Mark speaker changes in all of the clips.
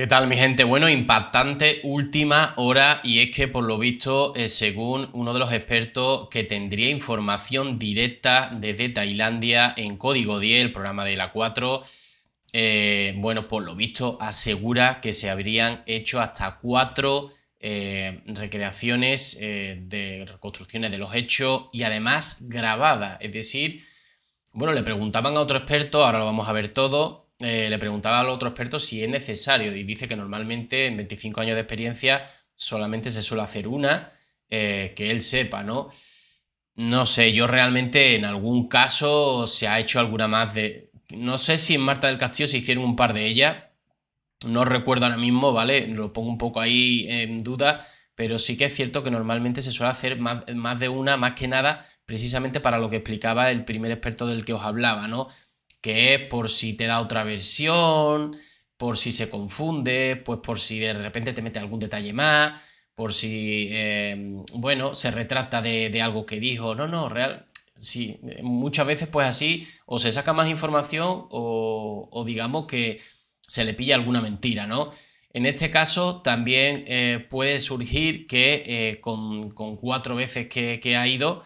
Speaker 1: ¿Qué tal mi gente? Bueno, impactante última hora y es que por lo visto, eh, según uno de los expertos que tendría información directa desde Tailandia en Código 10, el programa de la 4, eh, bueno, por lo visto asegura que se habrían hecho hasta cuatro eh, recreaciones de reconstrucciones de los hechos y además grabadas. Es decir, bueno, le preguntaban a otro experto, ahora lo vamos a ver todo, eh, le preguntaba al otro experto si es necesario y dice que normalmente en 25 años de experiencia solamente se suele hacer una, eh, que él sepa, ¿no? No sé, yo realmente en algún caso se ha hecho alguna más de... No sé si en Marta del Castillo se hicieron un par de ellas, no recuerdo ahora mismo, ¿vale? Lo pongo un poco ahí en duda, pero sí que es cierto que normalmente se suele hacer más, más de una, más que nada, precisamente para lo que explicaba el primer experto del que os hablaba, ¿no? que es por si te da otra versión, por si se confunde, pues por si de repente te mete algún detalle más, por si, eh, bueno, se retrata de, algo que dijo, no, no, real, sí, muchas veces pues así o se saca más información o, digamos que se le pilla alguna mentira, ¿no? En este caso también eh, puede surgir que eh, con, cuatro veces que ha ido,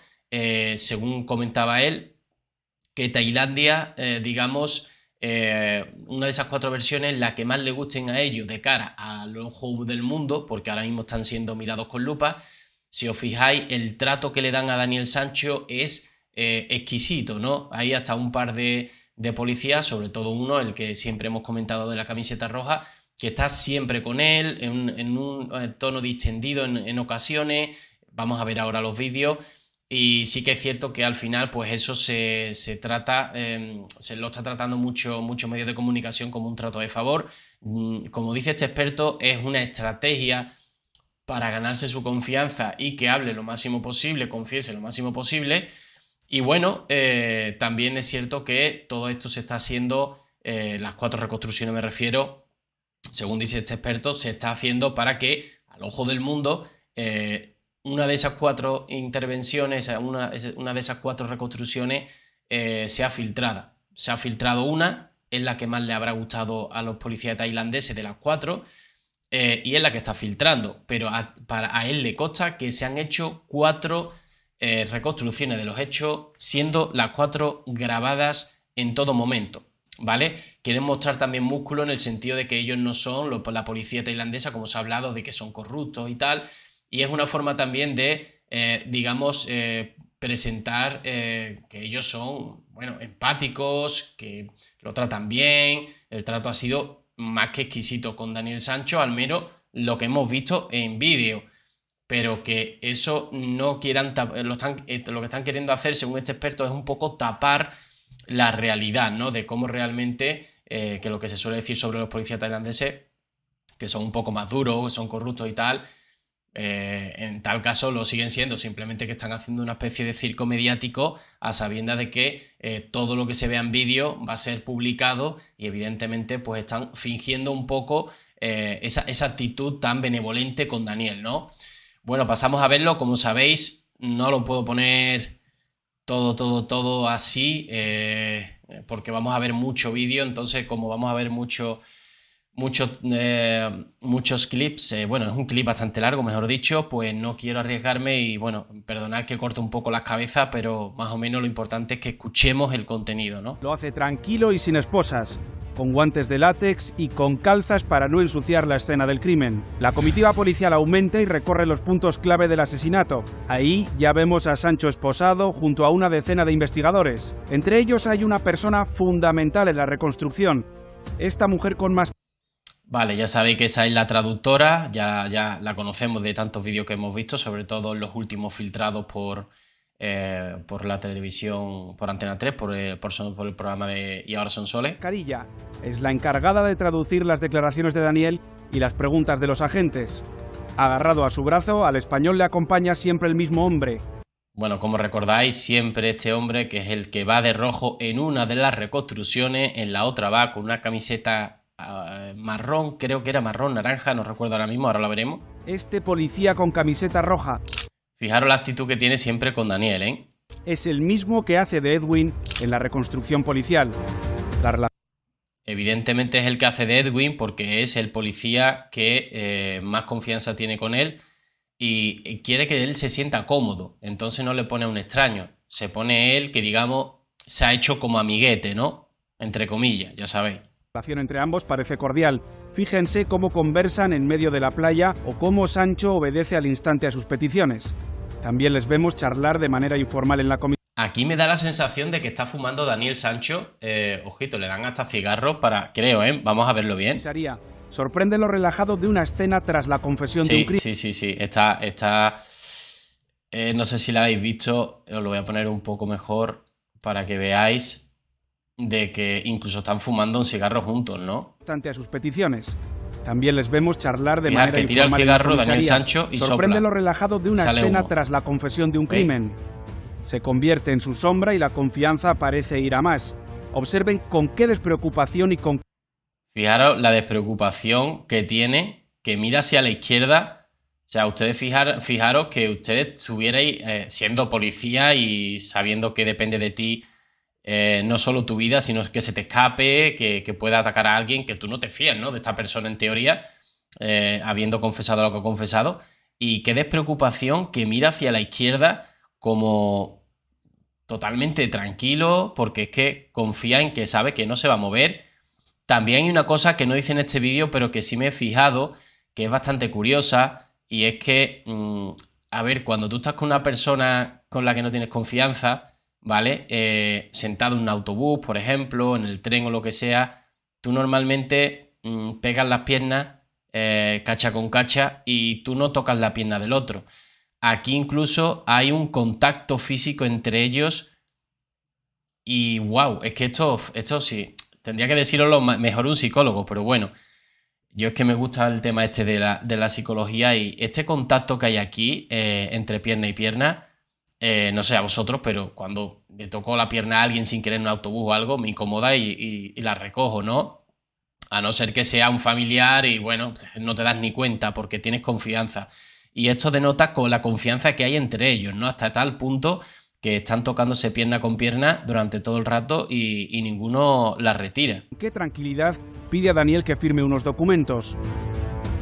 Speaker 1: según comentaba él, que Tailandia, eh, digamos, eh, una de esas cuatro versiones, la que más le gusten a ellos de cara a los ojo del mundo, porque ahora mismo están siendo mirados con lupa, si os fijáis, el trato que le dan a Daniel Sancho es eh, exquisito, ¿no? Hay hasta un par de, policías, sobre todo uno, el que siempre hemos comentado de la camiseta roja, que está siempre con él, en, un tono distendido en ocasiones, vamos a ver ahora los vídeos, y sí que es cierto que al final, pues eso se, trata, em, se lo está tratando muchos medios de comunicación como un trato de favor. Mm, como dice este experto, es una estrategia para ganarse su confianza y que hable lo máximo posible, confiese lo máximo posible. Y bueno, eh, también es cierto que todo esto se está haciendo, eh, las cuatro reconstrucciones me refiero, según dice este experto, se está haciendo para que al ojo del mundo eh, una de esas cuatro intervenciones, una, de esas cuatro reconstrucciones eh, se ha filtrado. Se ha filtrado una, es la que más le habrá gustado a los policías tailandeses de las cuatro, eh, y es la que está filtrando. Pero a, para, él le consta que se han hecho cuatro eh, reconstrucciones de los hechos, siendo las cuatro grabadas en todo momento. ¿Vale? Quieren mostrar también músculo en el sentido de que ellos no son la policía tailandesa, como se ha hablado, de que son corruptos y tal, y es una forma también de, eh, digamos, eh, presentar eh, que ellos son, bueno, empáticos, que lo tratan bien. El trato ha sido más que exquisito con Daniel Sancho, al menos lo que hemos visto en vídeo. Pero que eso no quieran, lo, lo que están queriendo hacer, según este experto, es un poco tapar la realidad, ¿no? De cómo realmente, que lo que se suele decir sobre los policías tailandeses, que son un poco más duros, son corruptos y tal, eh, en tal caso lo siguen siendo, simplemente que están haciendo una especie de circo mediático a sabiendas de que eh, todo lo que se vea en vídeo va a ser publicado y evidentemente pues están fingiendo un poco eh, esa, actitud tan benevolente con Daniel, ¿no? Bueno, pasamos a verlo, como sabéis, no lo puedo poner todo, todo, todo así, porque vamos a ver mucho vídeo, entonces como vamos a ver mucho muchos, eh, muchos clips, eh, bueno, es un clip bastante largo, mejor dicho, pues no quiero arriesgarme y bueno, perdonad que corto un poco las cabezas, pero más o menos lo importante es que escuchemos
Speaker 2: el contenido, ¿no? Lo hace tranquilo y sin esposas con guantes de látex y con calzas para no ensuciar la escena del crimen. La comitiva policial aumenta y recorre los puntos clave del asesinato. Ahí ya vemos a Sancho esposado junto a una decena de investigadores. Entre ellos hay una persona fundamental en la reconstrucción, esta mujer con más
Speaker 1: Vale, ya sabéis que esa es la traductora, ya, ya la conocemos de tantos vídeos que hemos visto, sobre todo los últimos filtrados por, eh, por la televisión, por Antena 3, por, eh, por, el programa de Y ahora son Sole. Carilla
Speaker 2: es la encargada de traducir las declaraciones de Daniel y las preguntas de los agentes. Agarrado a su brazo, al español le acompaña siempre el mismo hombre.
Speaker 1: Bueno, como recordáis, siempre este hombre que es el que va de rojo en una de las reconstrucciones, en la otra va con una camiseta Ah,
Speaker 2: marrón,
Speaker 1: creo que era marrón, naranja, no recuerdo ahora mismo, ahora lo veremos.
Speaker 2: Este policía con camiseta roja.
Speaker 1: Fijaros la actitud que tiene siempre con Daniel, ¿eh?
Speaker 2: Es el mismo que hace de Edwin en la reconstrucción policial.
Speaker 1: Evidentemente es el que hace de Edwin porque es el policía que eh, más confianza tiene con él y quiere que él se sienta cómodo. Entonces no le pone un extraño. Se pone él que, digamos, se ha hecho como amiguete, ¿no? Entre comillas, ya sabéis.
Speaker 2: La relación entre ambos parece cordial. Fíjense cómo conversan en medio de la playa o cómo Sancho obedece al instante a sus peticiones. También les vemos charlar de manera informal en la comisión...
Speaker 1: Aquí me da la sensación de que está fumando Daniel Sancho. Eh, ojito, le dan hasta cigarros para. Creo, ¿eh? Vamos a verlo bien.
Speaker 2: Sorprende lo relajado de una escena tras la confesión de un
Speaker 1: Sí, sí, sí. Está. está... Eh, no sé si la habéis visto. Os lo voy a poner un poco mejor para que veáis de que incluso están fumando un cigarro juntos, ¿no?
Speaker 2: Ante a sus peticiones. También les vemos charlar de Mira, manera que tira el cigarro Daniel Sancho y Sorprende lo relajado de una escena tras la confesión de un crimen. Se convierte en su sombra y la confianza parece ir a más. Observen con qué despreocupación y con
Speaker 1: Fijaros la despreocupación que tiene, que mira hacia la izquierda. O sea, ustedes fijar, fijaros que ustedes estuvierais eh, siendo policía y sabiendo que depende de ti eh, no solo tu vida, sino que se te escape, que, pueda atacar a alguien que tú no te fías, De esta persona en teoría, eh, habiendo confesado lo que ha confesado. Y qué despreocupación que mira hacia la izquierda como totalmente tranquilo, porque es que confía en que sabe que no se va a mover. También hay una cosa que no hice en este vídeo, pero que sí me he fijado, que es bastante curiosa, y es que, mm, a ver, cuando tú estás con una persona con la que no tienes confianza, ¿vale? Eh, sentado en un autobús, por ejemplo, en el tren o lo que sea, tú normalmente mm, pegas las piernas eh, cacha con cacha y tú no tocas la pierna del otro. Aquí incluso hay un contacto físico entre ellos y wow, es que esto, sí, tendría que decirlo mejor un psicólogo, pero bueno, yo es que me gusta el tema este de la, psicología y este contacto que hay aquí eh, entre pierna y pierna, eh, no sé a vosotros, pero cuando me toco la pierna a alguien sin querer en un autobús o algo, me incomoda y, la recojo, ¿no? A no ser que sea un familiar y bueno, no te das ni cuenta porque tienes confianza. Y esto denota con la confianza que hay entre ellos, ¿no? Hasta tal punto que están tocándose pierna con pierna durante todo el rato y, ninguno la retira.
Speaker 2: ¿Qué tranquilidad pide a Daniel que firme unos documentos?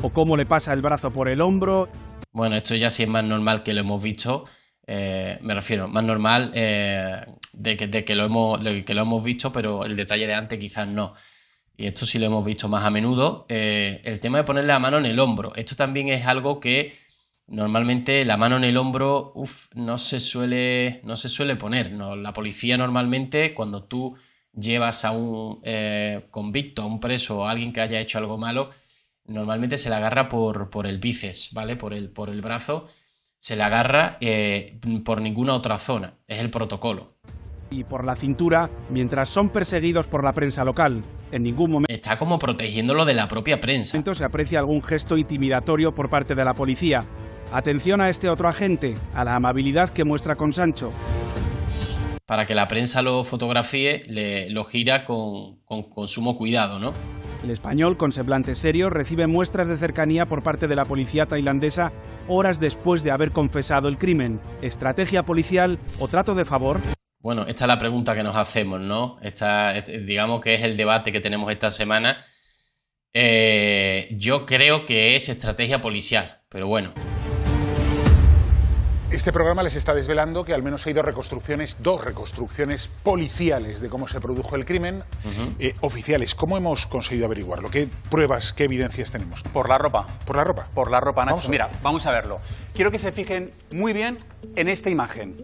Speaker 2: ¿O cómo le pasa el brazo por el hombro?
Speaker 1: Bueno, esto ya sí es más normal que lo hemos visto eh, me refiero, más normal eh, de, que, que, lo hemos, visto, pero el detalle de antes quizás no. Y esto sí lo hemos visto más a menudo. Eh, el tema de ponerle la mano en el hombro. Esto también es algo que normalmente la mano en el hombro no, se suele, no se suele poner. No, la policía normalmente cuando tú llevas a un convicto, a un preso o a alguien que haya hecho algo malo, normalmente se la agarra por, por el bíceps, ¿vale? Por el, por el brazo se le agarra eh, por ninguna otra zona. Es el protocolo.
Speaker 2: Y por la cintura, mientras son perseguidos por la prensa local, en ningún momento... Está como protegiéndolo de la propia prensa. Entonces se aprecia algún gesto intimidatorio por parte de la policía. Atención a este otro agente, a la amabilidad que muestra con Sancho
Speaker 1: para que la prensa lo fotografie le, lo gira con, con, con sumo cuidado, ¿no? El
Speaker 2: español, con semblante serio, recibe muestras de cercanía por parte de la policía tailandesa horas después de haber confesado el crimen. ¿Estrategia policial o trato de favor?
Speaker 1: Bueno, esta es la pregunta que nos hacemos, ¿no? Esta, digamos que es el debate que tenemos esta semana. Eh, yo creo que es estrategia policial, pero bueno,
Speaker 3: este programa les está desvelando que al menos hay dos reconstrucciones, dos reconstrucciones policiales de cómo se produjo el crimen, eh, oficiales. ¿Cómo hemos conseguido averiguarlo? ¿Qué pruebas, qué evidencias tenemos? Por la ropa. ¿Por la ropa? Por la ropa, Nacho. Mira, vamos a verlo. Quiero que se fijen
Speaker 4: muy bien en esta imagen.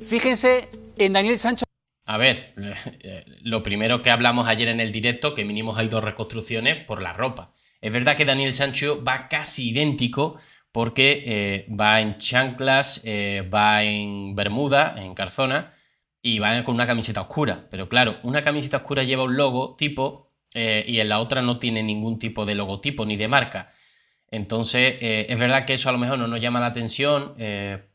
Speaker 4: Fíjense en Daniel Sancho.
Speaker 1: A ver, eh, eh, lo primero que hablamos ayer en el directo, que mínimo hay dos reconstrucciones por la ropa. Es verdad que Daniel Sancho va casi idéntico porque eh, va en chanclas, eh, va en bermuda, en carzona, y va con una camiseta oscura. Pero claro, una camiseta oscura lleva un logo tipo eh, y en la otra no tiene ningún tipo de logotipo ni de marca. Entonces, es verdad que eso a lo mejor no nos llama la atención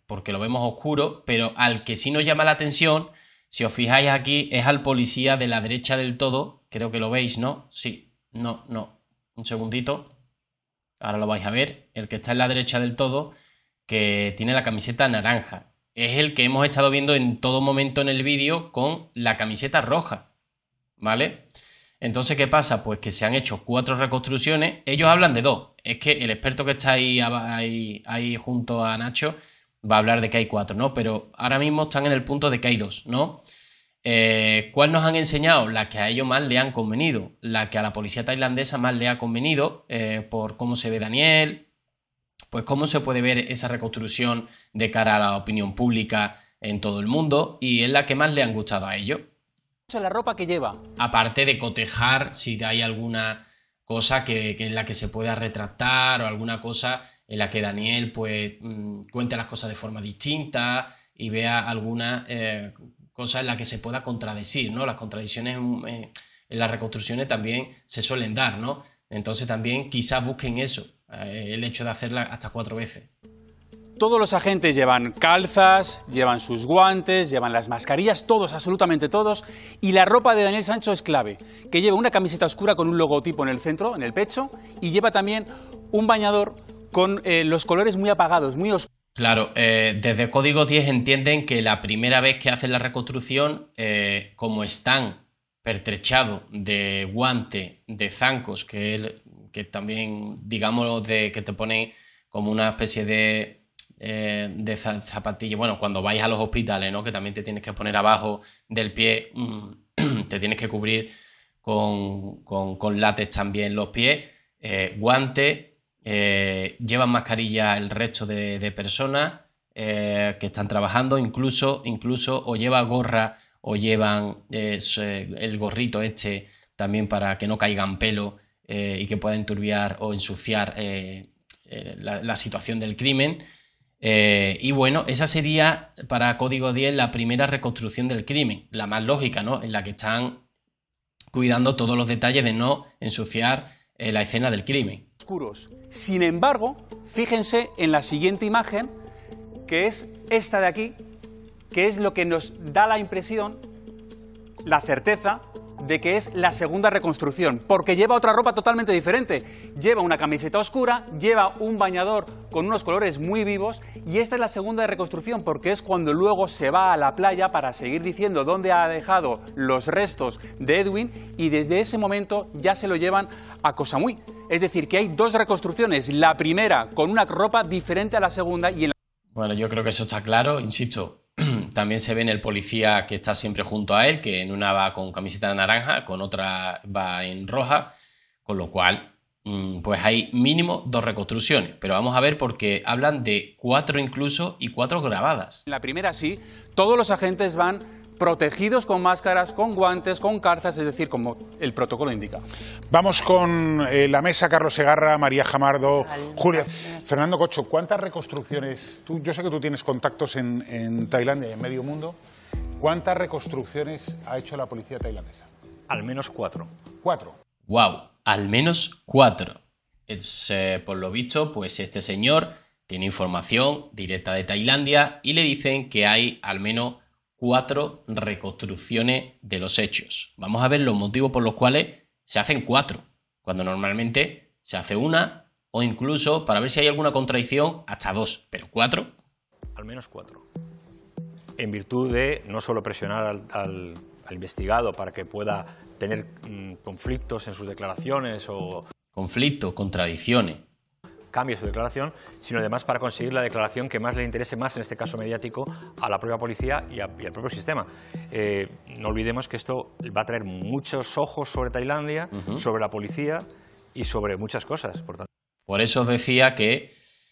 Speaker 1: porque lo vemos oscuro, pero al que sí nos llama la atención, si os fijáis aquí, es al policía de la derecha del todo, creo que lo veis, ¿no? Sí, no, no, un segundito ahora lo vais a ver, el que está en la derecha del todo, que tiene la camiseta naranja. Es el que hemos estado viendo en todo momento en el vídeo con la camiseta roja, ¿vale? Entonces, ¿qué pasa? Pues que se han hecho cuatro reconstrucciones. Ellos hablan de dos. Es que el experto que está ahí, ahí, ahí junto a Nacho va a hablar de que hay cuatro, ¿no? Pero ahora mismo están en el punto de que hay dos, ¿no? Eh, ¿Cuál nos han enseñado? La que a ellos más le han convenido, la que a la policía tailandesa más le ha convenido eh, por cómo se ve Daniel, pues cómo se puede ver esa reconstrucción de cara a la opinión pública en todo el mundo y es la que más le han gustado a ellos.
Speaker 4: La ropa que lleva.
Speaker 1: Aparte de cotejar si hay alguna cosa que, en la que se pueda retratar o alguna cosa en la que Daniel pues mm, cuente las cosas de forma distinta y vea alguna eh, cosa en la que se pueda contradecir, ¿no? Las contradicciones en, las reconstrucciones también se suelen dar, ¿no? Entonces también quizás busquen eso, eh, el hecho de hacerla hasta cuatro veces. Todos los agentes
Speaker 4: llevan calzas, llevan sus guantes, llevan las mascarillas, todos, absolutamente todos. Y la ropa de Daniel Sancho es clave, que lleva una camiseta oscura con un logotipo en el centro, en el pecho, y lleva también un bañador con eh, los colores muy apagados, muy oscuros.
Speaker 1: Claro, eh, desde Código 10 entienden que la primera vez que hacen la reconstrucción, eh, como están pertrechados de guante, de zancos, que, que también, digamos, de, que te ponen como una especie de, eh, zapatilla, bueno, cuando vais a los hospitales, ¿no? Que también te tienes que poner abajo del pie, mm, te tienes que cubrir con, látex también los pies, eh, guante eh, llevan mascarilla el resto de, personas eh, que están trabajando, incluso, incluso o lleva gorra o llevan eh, el gorrito este también para que no caigan pelo y que puedan turbiar o ensuciar la, situación del crimen. y bueno, esa sería para Código 10 la primera reconstrucción del crimen, la más lógica, ¿no? En la que están cuidando todos los detalles de no ensuciar la escena del crimen.
Speaker 4: Sin embargo, fíjense en la siguiente imagen, que es esta de aquí, que es lo que nos da la impresión la certeza de que es la segunda reconstrucción, porque lleva otra ropa totalmente diferente. Lleva una camiseta oscura, lleva un bañador con unos colores muy vivos y esta es la segunda reconstrucción porque es cuando luego se va a la playa para seguir diciendo dónde ha dejado los restos de Edwin y desde ese momento ya se lo llevan a Muy. Es decir, que hay dos reconstrucciones, la primera con una ropa diferente a la segunda y la...
Speaker 1: Bueno, yo creo que eso está claro, insisto, también se ve en el policía que está siempre junto a él, que en una va con camiseta naranja, con otra va en roja, con lo cual mm, pues hay mínimo dos reconstrucciones, pero vamos a ver porque hablan de cuatro incluso y cuatro grabadas.
Speaker 4: En la primera sí, todos los agentes van protegidos con máscaras, con guantes, con carzas, es decir, como el protocolo indica.
Speaker 3: Vamos con eh, la mesa, Carlos Segarra, María Jamardo, Julia. Fernando Cocho, ¿cuántas reconstrucciones? Tú, yo sé que tú tienes contactos en, Tailandia y en medio mundo. ¿Cuántas reconstrucciones ha hecho la policía tailandesa? Al menos cuatro. ¿Cuatro?
Speaker 1: ¡Wow! Al menos cuatro. Eh, por lo visto, pues este señor tiene información directa de Tailandia y le dicen que hay al menos cuatro reconstrucciones de los hechos. Vamos a ver los motivos por los cuales se hacen cuatro, cuando normalmente se hace una o incluso, para ver si hay alguna contradicción, hasta dos, pero cuatro. Al
Speaker 4: menos cuatro. En virtud de no solo presionar al, investigado para que pueda tener mm, conflictos en sus declaraciones o...
Speaker 1: Conflictos, contradicciones
Speaker 4: cambio su declaración, sino además para conseguir la declaración que más le interese más, en este caso mediático, a la propia policía y, al propio sistema. Eh, no olvidemos que esto va a traer muchos ojos sobre Tailandia, sobre la policía y sobre muchas cosas.
Speaker 1: Por, eso os decía que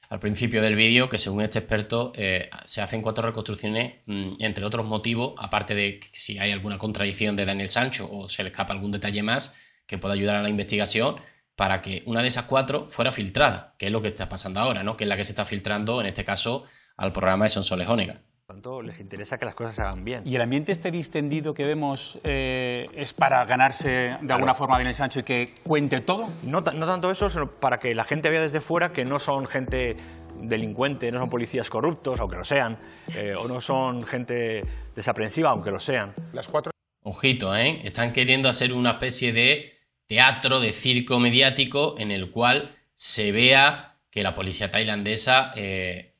Speaker 1: al principio del vídeo que según este experto eh, se hacen cuatro reconstrucciones, mm, entre otros motivos, aparte de si hay alguna contradicción de Daniel Sancho o se le escapa algún detalle más que pueda ayudar a la investigación para que una de esas cuatro fuera filtrada, que es lo que está pasando ahora, ¿no? Que es la que se está filtrando, en este caso, al programa de Sonsoles Ónega.
Speaker 4: Tanto les interesa que las cosas se hagan bien. Y el ambiente este distendido que vemos eh, es para ganarse de alguna forma Daniel Sancho y que cuente todo. No, no tanto eso, sino para que la gente vea desde fuera que no son gente delincuente, no son policías corruptos, aunque lo sean, eh, o no son gente desaprensiva, aunque lo sean. Las cuatro.
Speaker 1: Ojito, ¿eh? Están queriendo hacer una especie de teatro de circo mediático en el cual se vea que la policía tailandesa eh,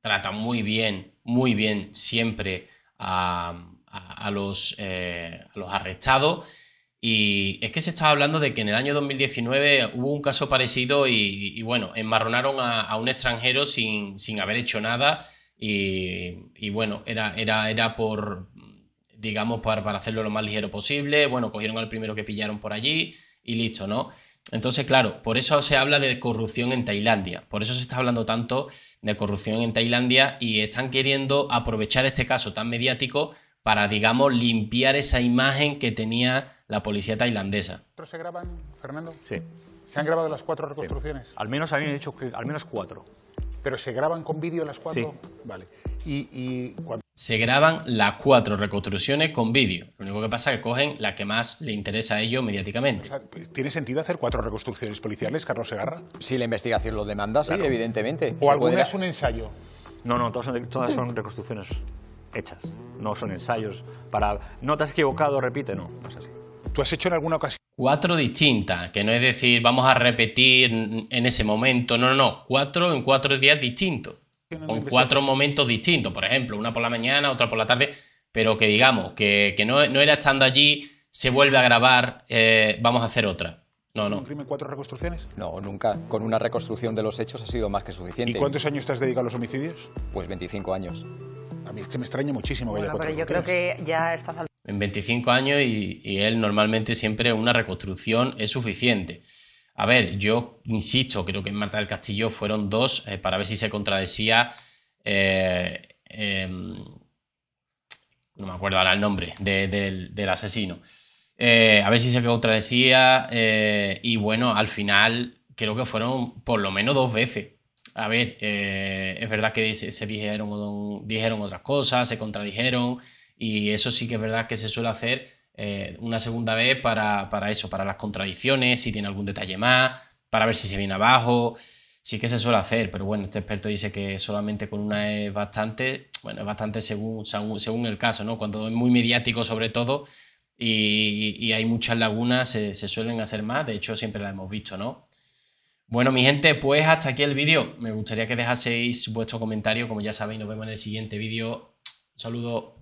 Speaker 1: trata muy bien, muy bien siempre eh, a, los, arrestados. Y es que se estaba hablando de que en el año 2019 hubo un caso parecido y, bueno, enmarronaron a, un extranjero sin, haber hecho nada y, bueno, era, era, era por, digamos, para, hacerlo lo más ligero posible. Bueno, cogieron al primero que pillaron por allí y listo, ¿no? Entonces, claro, por eso se habla de corrupción en Tailandia, por eso se está hablando tanto de corrupción en Tailandia y están queriendo aprovechar este caso tan mediático para, digamos, limpiar esa imagen que tenía la policía tailandesa.
Speaker 3: ¿Pero se graban, Fernando? Sí. ¿Se han grabado las cuatro reconstrucciones? Al menos habían dicho que al menos cuatro. ¿Pero se graban con vídeo las cuatro? Sí. Vale. Y,
Speaker 1: Se graban las cuatro reconstrucciones con vídeo. Lo único que pasa es que cogen la que más le interesa a ellos mediáticamente.
Speaker 3: ¿Tiene sentido hacer cuatro reconstrucciones policiales, Carlos Segarra? Si la investigación lo demanda, sí, evidentemente. ¿O alguna es un ensayo?
Speaker 1: No,
Speaker 4: no, todas son, todas son reconstrucciones hechas. No son ensayos para... No te has equivocado, repite, no. No es así.
Speaker 1: ¿Tú has hecho en alguna ocasión? Cuatro distintas, que no es decir, vamos a repetir en ese momento, no, no, no, cuatro en cuatro días distintos,
Speaker 3: en cuatro
Speaker 1: momentos distintos, por ejemplo, una por la mañana, otra por la tarde, pero que digamos, que, no, era estando allí, se vuelve a grabar, eh, vamos a hacer otra. No, no.
Speaker 3: ¿Un cuatro reconstrucciones? No, nunca. Con una reconstrucción de los hechos ha sido más que suficiente. ¿Y cuántos años estás has dedicado a los homicidios? Pues 25 años. A mí es que me extraña muchísimo pero yo creo
Speaker 1: que ya estás al
Speaker 3: en 25
Speaker 1: años y, él normalmente siempre una reconstrucción es suficiente. A ver, yo insisto, creo que en Marta del Castillo fueron dos eh, para ver si se contradecía. Eh, em, no me acuerdo ahora el nombre del, asesino. Eh, a ver si se contradecía. y bueno, al final creo que fueron por lo menos dos veces. A ver, es verdad que se, se dijeron, dijeron otras cosas, se contradijeron. Y eso sí que es verdad que se suele hacer eh, una segunda vez para, eso, para las contradicciones, si tiene algún detalle más, para ver si se viene abajo. Sí que se suele hacer, pero bueno, este experto dice que solamente con una es bastante, bueno, es bastante según, según, el caso, ¿no? Cuando es muy mediático sobre todo y, hay muchas lagunas, se, se suelen hacer más, de hecho siempre la hemos visto, ¿no? Bueno, mi gente, pues hasta aquí el vídeo. Me gustaría que dejaseis vuestro comentario. Como ya sabéis, nos vemos en el siguiente vídeo. Un saludo.